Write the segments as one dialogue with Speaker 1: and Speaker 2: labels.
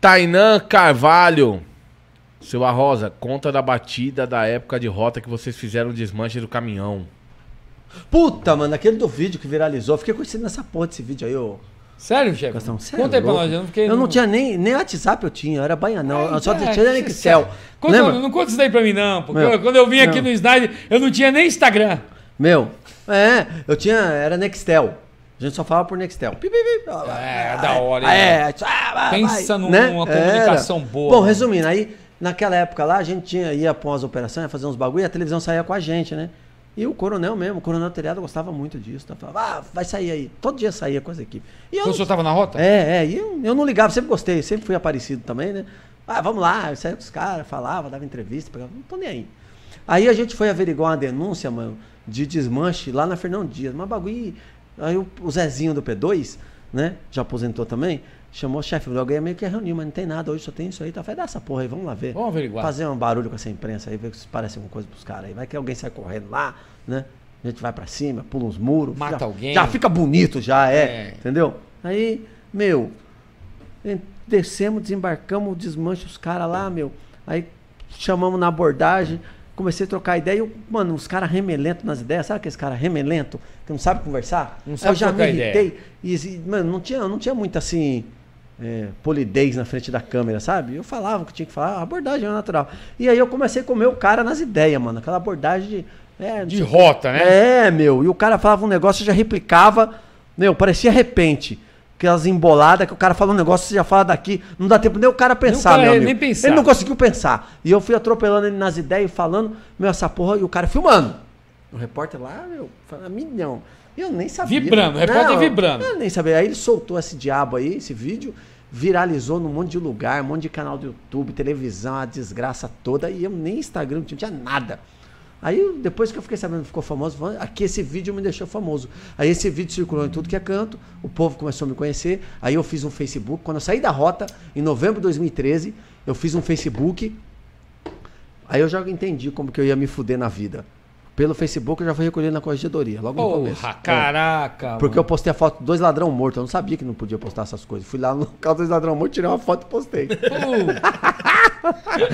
Speaker 1: Tainan Carvalho. Seu Arrosa, conta da batida da época de rota que vocês fizeram o desmanche do caminhão. Puta, mano, aquele do vídeo que viralizou. Fiquei conhecido nessa porra desse vídeo aí, ô. Sério, Chefe? É conta aí pra nós, eu não fiquei. Eu não tinha nem, nem WhatsApp, eu tinha, eu era baianão, é, eu só então, tinha nem é, Excel. Conta, Lembra? Não conta isso daí pra mim, não, porque eu, quando eu vim não. aqui no Snide, eu não tinha nem Instagram. Meu, é, eu tinha, era Nextel. A gente só falava por Nextel. Pi, pi, pi. É, da hora. Ah, é, é. Pensa numa né? comunicação Era. boa. Bom, né? resumindo, aí naquela época lá a gente tinha, ia após operação, ia fazer uns bagulho e a televisão saía com a gente, né? E o coronel mesmo, o coronel Telhado gostava muito disso. Tá? Falava, ah, vai sair aí. Todo dia saía com as equipes. E eu, Quando o senhor estava na rota? É, é. E eu, eu não ligava, sempre gostei, sempre fui aparecido também, né? Ah, vamos lá, eu saía com os caras, falava, dava entrevista, pegava, não tô nem aí. Aí a gente foi averiguar uma denúncia, mano, de desmanche lá na Fernão Dias. Uma bagulho Aí o, o Zezinho do P2, né? Já aposentou também. Chamou o chefe, alguém meio que reuniu, mas não tem nada hoje, só tem isso aí. Tá, vai dar essa porra aí, vamos lá ver. Vamos averiguar. Fazer um barulho com essa imprensa aí, ver se parece alguma coisa pros caras aí. Vai que alguém sai correndo lá, né? A gente vai para cima, pula uns muros. Mata já, alguém. Já fica bonito, já é, é. Entendeu? Aí, meu, descemos, desembarcamos, desmancha os caras lá, meu. Aí chamamos na abordagem. É comecei a trocar ideia e eu, mano, os caras remelento nas ideias, sabe aqueles caras remelento que não sabe conversar? Não sabe eu já me irritei. E, e, mano, não tinha, não tinha muito assim. É, polidez na frente da câmera, sabe? Eu falava o que tinha que falar, a abordagem era natural. E aí eu comecei a comer o cara nas ideias, mano. Aquela abordagem de. É, de rota, que... né? É, meu. E o cara falava um negócio, eu já replicava. Meu, parecia repente aquelas emboladas que o cara fala um negócio, você já fala daqui, não dá tempo nem o cara pensar, meu amigo. Nem pensar. Ele não conseguiu pensar. E eu fui atropelando ele nas ideias e falando, meu, essa porra, e o cara filmando. O repórter lá, meu, fala milhão. Eu nem sabia. Vibrando, o repórter não, vibrando. Eu nem sabia. Aí ele soltou esse diabo aí, esse vídeo, viralizou num monte de lugar, um monte de canal do YouTube, televisão, a desgraça toda, e eu nem Instagram, não tinha nada. Aí depois que eu fiquei sabendo, ficou famoso, ah, aqui esse vídeo me deixou famoso. Aí esse vídeo circulou em tudo que é canto, o povo começou a me conhecer. Aí eu fiz um Facebook. Quando eu saí da rota, em novembro de 2013, eu fiz um Facebook. Aí eu já entendi como que eu ia me fuder na vida. Pelo Facebook eu já fui recolhido na corregedoria, logo Porra, no começo. É. caraca! É. Porque eu postei a foto de dois ladrão morto, eu não sabia que não podia postar essas coisas. Fui lá no local dos ladrão morto, tirei uma foto e postei. Uh.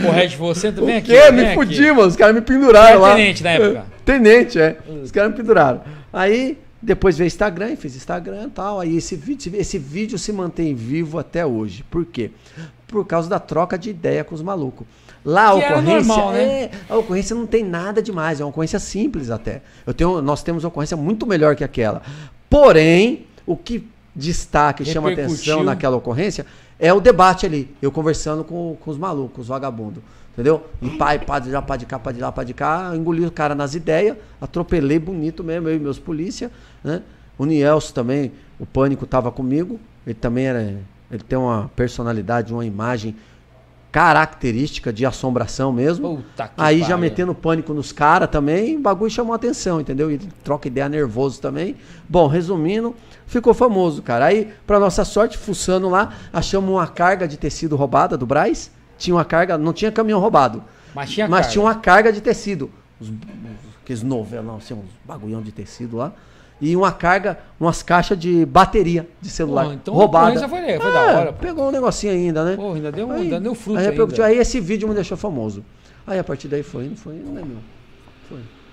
Speaker 1: Porra, de você também aqui? Vem me fudi, mano. Os caras me penduraram lá. tenente na época. Tenente, é. Hum. Os caras me penduraram. Aí depois veio Instagram, e fiz Instagram e tal. Aí esse vídeo, esse vídeo se mantém vivo até hoje. Por quê? Por causa da troca de ideia com os malucos. Lá a ocorrência. Normal, né? é, a ocorrência não tem nada demais, é uma ocorrência simples até. Eu tenho, nós temos uma ocorrência muito melhor que aquela. Porém, o que destaca e chama atenção naquela ocorrência é o debate ali. Eu conversando com, com os malucos, os vagabundos. Entendeu? E pai, pá, de lá, pá de cá, pá de lá, pá de cá. Engoli o cara nas ideias, atropelei bonito mesmo, eu e meus polícia, né? O Nielsen também, o Pânico tava comigo. Ele também era. Ele tem uma personalidade, uma imagem característica de assombração mesmo. Aí já metendo pânico nos caras também, o bagulho chamou atenção, entendeu? E troca ideia nervoso também. Bom, resumindo, ficou famoso, cara. Aí, pra nossa sorte, fuçando lá, achamos uma carga de tecido roubada do Braz. Tinha uma carga, não tinha caminhão roubado. Mas tinha, mas carga. tinha uma carga de tecido. Os, aqueles novelão, assim, uns bagulhão de tecido lá e uma carga, umas caixas de bateria de celular. então roubada. Foi, foi, foi da ah, hora. Pegou um negocinho ainda, né? Pô, ainda deu, aí, ainda deu fruto. Aí, aí, esse vídeo me deixou famoso. Aí a partir daí foi, não foi, não é meu. Foi.